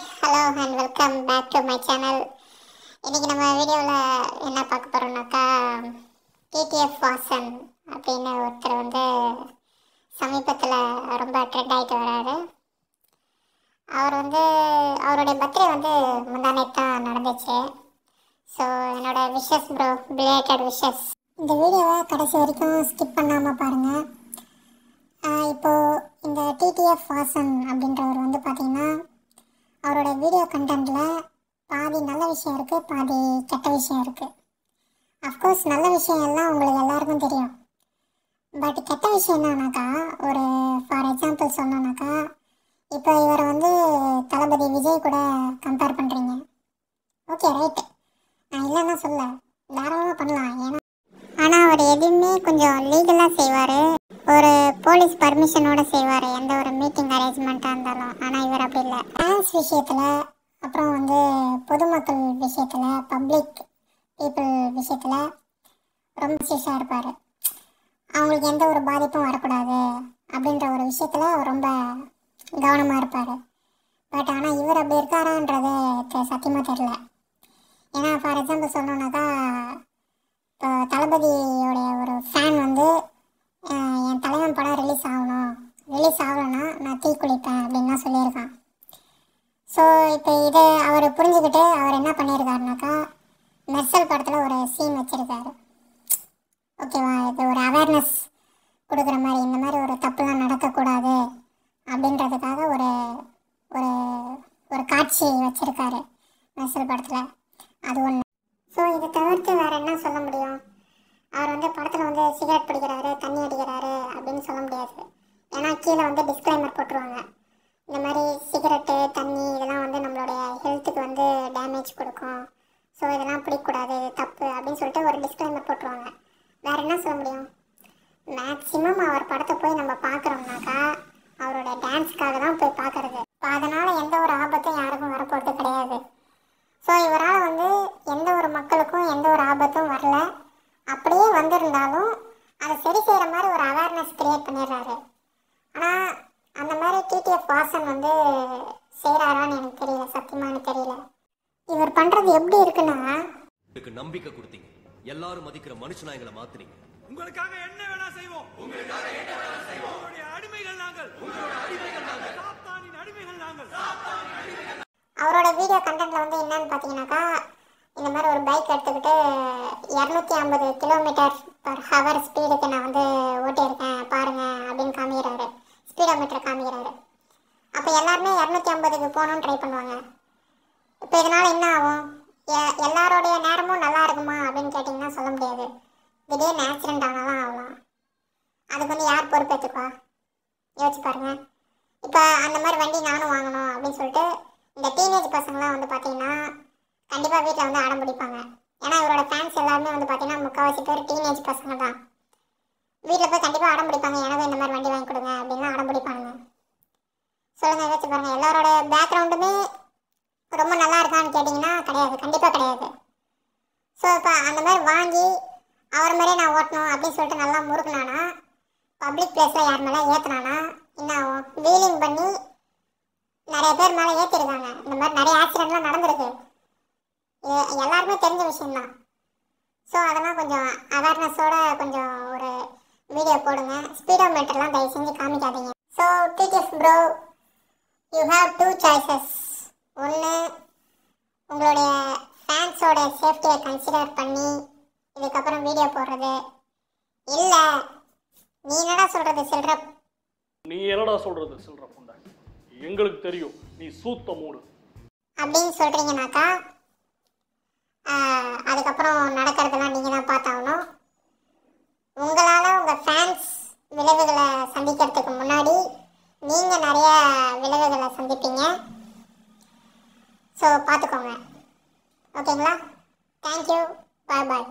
hello and welcome back to my channel இன்றைக்கி நம்ம வீடியோவில் என்ன பார்க்க போகிறோம்னாக்கா டிடிஎஃப் வாசன் அப்படின்னு ஒருத்தர் வந்து சமீபத்தில் ரொம்ப ட்ரெண்ட் ஆகிட்டு வராரு அவர் வந்து அவருடைய பர்த்டே வந்து முந்தானே தான் நடந்துச்சு ஸோ என்னோடய விஷஸ் ப்ரோ ரிலேட்டட் விஷஸ் இந்த வீடியோவை கடைசி வரைக்கும் ஸ்கிப் பண்ணாமல் பாருங்கள் இப்போது இந்த டிடிஎஃப் வாசன் அப்படின்றவர் வந்து பார்த்திங்கன்னா அவரோட வீடியோ கண்டென்ட்டில் பாதி நல்ல விஷயம் இருக்குது பாதி கெட்ட விஷயம் இருக்குது அஃப்கோர்ஸ் நல்ல விஷயம் எல்லாம் உங்களுக்கு எல்லாருக்கும் தெரியும் பட் கெட்ட விஷயம் என்னன்னாக்கா ஒரு ஃபார் எக்ஸாம்பிள் சொன்னோன்னாக்கா இப்போ இவரை வந்து தளபதி விஜய் கூட கம்பேர் பண்ணுறீங்க ஓகே ரைட்டு நான் இல்லைன்னா சொல்ல தாராளமாக பண்ணலாம் ஏன்னா ஆனால் அவர் எதுவுமே கொஞ்சம் லீகலாக செய்வார் ஒரு போலீஸ் பர்மிஷனோட செய்வார் எந்த ஒரு மீட்டிங் அரேஞ்ச்மெண்ட்டாக இருந்தாலும் ஆனால் இவர் அப்படி இல்லை டான்ஸ் விஷயத்தில் அப்புறம் வந்து பொதுமக்கள் விஷயத்தில் பப்ளிக் பீப்புள் விஷயத்தில் ரொம்ப சீஷாக இருப்பார் அவங்களுக்கு எந்த ஒரு பாதிப்பும் வரக்கூடாது அப்படின்ற ஒரு விஷயத்தில் அவர் ரொம்ப கவனமாக இருப்பார் பட் ஆனால் இவர் அப்படி இருக்காரான்றது சத்தியமாக தெரில ஏன்னா ஃபார் எக்ஸாம்பிள் சொல்லணுன்னாக்கா இப்போ தளபதியோடைய ஒரு ஃபேன் வந்து என் தலைவன் படம் ரிலீஸ் ஆகணும் ரிலீஸ் ஆகணும்னா நான் தீ குளிப்பேன் அப்படின்லாம் சொல்லியிருக்கான் ஸோ இப்போ இதை அவர் புரிஞ்சுக்கிட்டு அவர் என்ன பண்ணியிருக்காருனாக்கா மெர்சல் படத்தில் ஒரு சீன் வச்சுருக்காரு ஓகேவா இது ஒரு அவேர்னஸ் கொடுக்குற மாதிரி இந்த மாதிரி ஒரு தப்புலாம் நடக்கக்கூடாது அப்படின்றதுக்காக ஒரு ஒரு ஒரு காட்சி வச்சுருக்காரு மெர்சல் படத்தில் அது ஒன்று ஸோ இது தவிர்த்து வேறு என்ன சொல்ல முடியும் அவர் வந்து படம் வந்து சிகரெட் பிடிக்கிறாரு தண்ணி அடிக்கிறாரு அப்படின்னு சொல்ல முடியாது ஏன்னா கீழே வந்து டிஸ்க்ளைமர் போட்டுருவாங்க இந்த மாதிரி சிகரெட்டு தண்ணி இதெல்லாம் வந்து நம்மளுடைய ஹெல்த்துக்கு வந்து டேமேஜ் கொடுக்கும் ஸோ இதெல்லாம் பிடிக்கக்கூடாது தப்பு அப்படின்னு சொல்லிட்டு ஒரு டிஸ்க்ளைமர் போட்டுருவாங்க வேறு என்ன சொல்ல முடியும் மேக்ஸிமம் அவர் படத்தை போய் நம்ம பார்க்குறோம்னாக்கா அவரோட டான்ஸ்க்காக தான் போய் பார்க்குறது இப்போ அதனால் எந்த ஒரு ஆபத்தும் யாருக்கும் வரப்போகிறது கிடையாது ஸோ இவரால் வந்து டிடிஎஃப் வாசன் வந்து செய்கிறாரான்னு எனக்கு தெரியல சத்தியமானு தெரியல இவர் பண்ணுறது எப்படி இருக்குன்னா நம்பிக்கை கொடுத்தீங்க எல்லாரும் மதிக்கிற மனுஷனா எங்களை மாத்துறீங்க உங்களுக்காக என்ன வேணா செய்வோம் உங்களுக்காக என்ன வேணா செய்வோம் உங்களுடைய அடிமைகள் நாங்கள் உங்களுடைய அடிமைகள் நாங்கள் சாத்தானின் அடிமைகள் நாங்கள் சாத்தானின் அடிமைகள் அவரோட வீடியோ கண்டென்ட்ல வந்து என்னன்னு பாத்தீங்கன்னாக்கா இந்த மாதிரி ஒரு பைக் எடுத்துக்கிட்டு இரநூத்தி ஐம்பது கிலோமீட்டர் பர் ஹவர் ஸ்பீடுக்கு நான் வந்து ஓட்டியிருக்கேன் பாருங்க அப்படின்னு காமிக்கிறாரு ஸ்பீடோமீட்டர் காமிக்கிறாரு அப்போ எல்லாருமே இரநூத்தி ஐம்பதுக்கு போகணும்னு ட்ரை பண்ணுவாங்க இப்போ இதனால் என்ன ஆகும் எ எல்லாரோடைய நேரமும் நல்லா இருக்குமா அப்படின்னு கேட்டிங்கன்னா சொல்ல முடியாது திடீர்னு ஆக்சிடெண்ட் ஆனாலும் ஆகலாம் அதுக்கு வந்து யார் பொறுப்பேற்றுப்பா யோசிச்சு பாருங்கள் இப்போ அந்த மாதிரி வண்டி நானும் வாங்கணும் அப்படின்னு சொல்லிட்டு இந்த டீனேஜ் பசங்களாம் வந்து பார்த்தீங்கன்னா கண்டிப்பாக வீட்டில் வந்து அடம் பிடிப்பாங்க ஏன்னா இவரோட ஃபேன்ஸ் எல்லாருமே வந்து பார்த்தீங்கன்னா முக்கால்வாசி பேர் டீனேஜ் பசங்க தான் வீட்டில் போய் கண்டிப்பாக அடம் பிடிப்பாங்க எனக்கு இந்த மாதிரி வண்டி வாங்கி கொடுங்க அப்படின்லாம் அடம் பிடிப்பாங்க சொல்லுங்க யோசிச்சு பாருங்க எல்லாரோட பேக்ரவுண்டுமே ரொம்ப நல்லா இருக்கான்னு கேட்டிங்கன்னா கிடையாது கண்டிப்பாக கிடையாது ஸோ இப்போ அந்த மாதிரி வாங்கி அவர் மாதிரியே நான் ஓட்டணும் அப்படின்னு சொல்லிட்டு நல்லா முறுக்கினானா பப்ளிக் பிளேஸில் யார் மேலே ஏற்றுனானா என்ன வீலிங் பண்ணி நிறைய பேர் மேலே ஏற்றிருக்காங்க இந்த மாதிரி நிறைய ஆக்சிடெண்ட்லாம் நடந்திருக்கு எல்லாருமே தெரிஞ்ச விஷயம்தான் ஸோ அதெல்லாம் கொஞ்சம் அவேர்னஸோட கொஞ்சம் ஒரு வீடியோ போடுங்க ஸ்பீடோ மீட்டர்லாம் தயவு செஞ்சு காமிக்காதீங்க so TTF bro you have two choices ஒன்று உங்களுடைய ஃபேன்ஸோட சேஃப்டியை கன்சிடர் பண்ணி இதுக்கப்புறம் வீடியோ போடுறது இல்லை நீ என்னடா சொல்கிறது சில்ற நீ என்னடா சொல்கிறது சில்ற புண்டை எங்களுக்கு தெரியும் நீ சூத்த மூடு அப்படின்னு சொல்கிறீங்கனாக்கா அதுக்கப்புறம் நடக்கிறதுலாம் நீங்கள் தான் வேலைகளை சந்திப்பீங்க ஸோ பார்த்துக்கோங்க ஓகேங்களா தேங்க்யூ பாய் பாய்